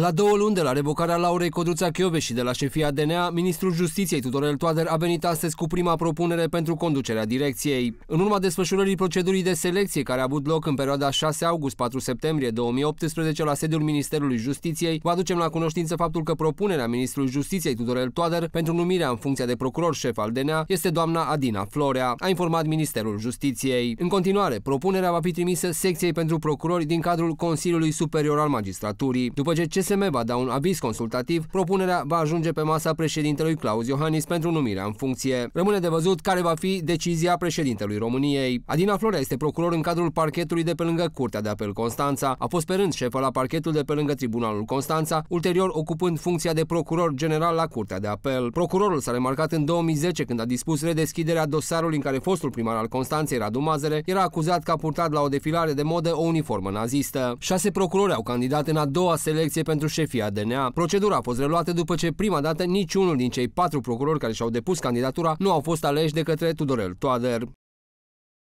La două luni de la revocarea Laurei Codruța și de la șefia DNA, ministrul justiției Tudorel Toader a venit astăzi cu prima propunere pentru conducerea direcției. În urma desfășurării procedurii de selecție care a avut loc în perioada 6 august-4 septembrie 2018 la sediul Ministerului Justiției, vă aducem la cunoștință faptul că propunerea ministrului justiției Tudorel Toader pentru numirea în funcția de procuror șef al DNA este doamna Adina Florea, a informat Ministerul Justiției. În continuare, propunerea va fi trimisă secției pentru procurori din cadrul Consiliului Superior al Magistraturii. După ce CSM va da un aviz consultativ, propunerea va ajunge pe masa președintelui Claus Iohannis pentru numirea în funcție. Rămâne de văzut care va fi decizia președintelui României. Adina Florea este procuror în cadrul parchetului de pe lângă Curtea de Apel Constanța. A fost pe rând șefă la parchetul de pe lângă Tribunalul Constanța, ulterior ocupând funcția de procuror general la Curtea de Apel. Procurorul s-a remarcat în 2010 când a dispus redeschiderea dosarului în care fostul primar al Constanței, Radu Mazere, era acuzat că a purtat la o defilare de modă o uniformă nazistă. Șase procurori au candidat în a doua selecție pentru pentru șefii ADNA. Procedura a fost reluată după ce prima dată niciunul din cei patru procurori care și-au depus candidatura nu au fost aleși de către Tudorel Toader.